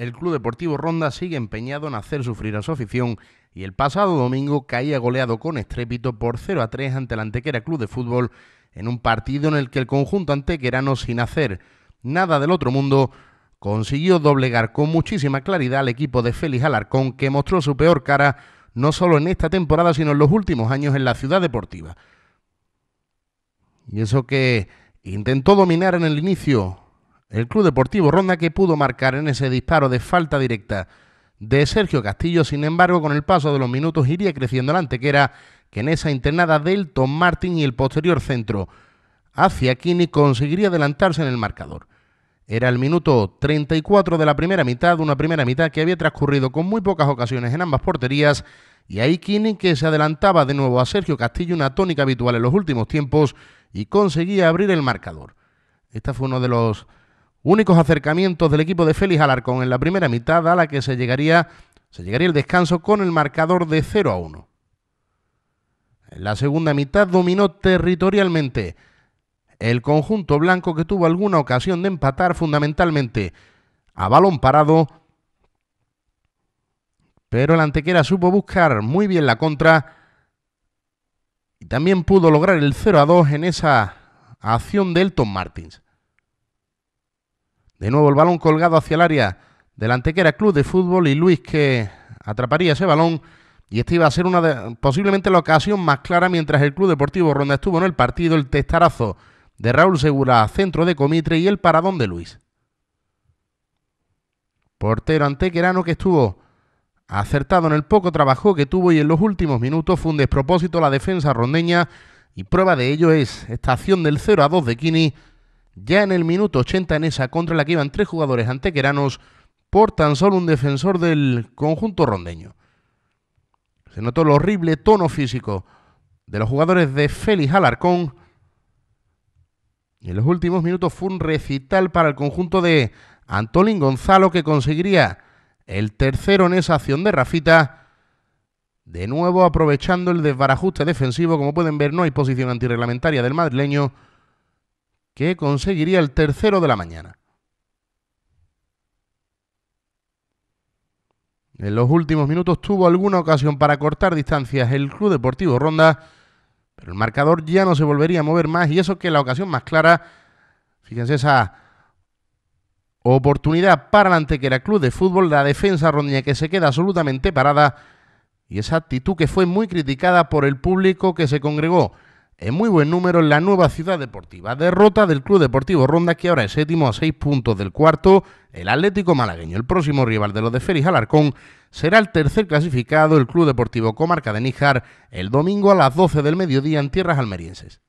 el Club Deportivo Ronda sigue empeñado en hacer sufrir a su afición y el pasado domingo caía goleado con estrépito por 0 a 3 ante el Antequera Club de Fútbol en un partido en el que el conjunto antequerano, sin hacer nada del otro mundo, consiguió doblegar con muchísima claridad al equipo de Félix Alarcón, que mostró su peor cara no solo en esta temporada, sino en los últimos años en la ciudad deportiva. Y eso que intentó dominar en el inicio el Club Deportivo Ronda que pudo marcar en ese disparo de falta directa de Sergio Castillo, sin embargo, con el paso de los minutos iría creciendo la antequera, que en esa internada del Tom Martin y el posterior centro hacia Kini conseguiría adelantarse en el marcador. Era el minuto 34 de la primera mitad, una primera mitad que había transcurrido con muy pocas ocasiones en ambas porterías, y ahí Kini que se adelantaba de nuevo a Sergio Castillo, una tónica habitual en los últimos tiempos, y conseguía abrir el marcador. Esta fue uno de los Únicos acercamientos del equipo de Félix Alarcón en la primera mitad a la que se llegaría, se llegaría el descanso con el marcador de 0 a 1. En la segunda mitad dominó territorialmente el conjunto blanco que tuvo alguna ocasión de empatar fundamentalmente a balón parado, pero el Antequera supo buscar muy bien la contra y también pudo lograr el 0 a 2 en esa acción de Elton Martins. De nuevo el balón colgado hacia el área del Antequera Club de Fútbol y Luis que atraparía ese balón. Y esta iba a ser una posiblemente la ocasión más clara mientras el Club Deportivo Ronda estuvo en el partido, el testarazo de Raúl Segura, centro de Comitre y el paradón de Luis. Portero antequerano que estuvo acertado en el poco trabajo que tuvo y en los últimos minutos fue un despropósito la defensa rondeña y prueba de ello es esta acción del 0 a 2 de Kini ya en el minuto 80 en esa contra la que iban tres jugadores antequeranos por tan solo un defensor del conjunto rondeño. Se notó el horrible tono físico de los jugadores de Félix Alarcón. Y en los últimos minutos fue un recital para el conjunto de Antolín Gonzalo que conseguiría el tercero en esa acción de Rafita. De nuevo aprovechando el desbarajuste defensivo, como pueden ver no hay posición antirreglamentaria del madrileño que conseguiría el tercero de la mañana. En los últimos minutos tuvo alguna ocasión para cortar distancias el Club Deportivo Ronda, pero el marcador ya no se volvería a mover más y eso que la ocasión más clara, fíjense esa oportunidad para el Antequera Club de Fútbol, la defensa ronda que se queda absolutamente parada y esa actitud que fue muy criticada por el público que se congregó en muy buen número en la nueva ciudad deportiva. Derrota del Club Deportivo Ronda, que ahora es séptimo a seis puntos del cuarto. El Atlético Malagueño, el próximo rival de los de Félix Alarcón, será el tercer clasificado, el Club Deportivo Comarca de Níjar, el domingo a las 12 del mediodía en tierras almerienses.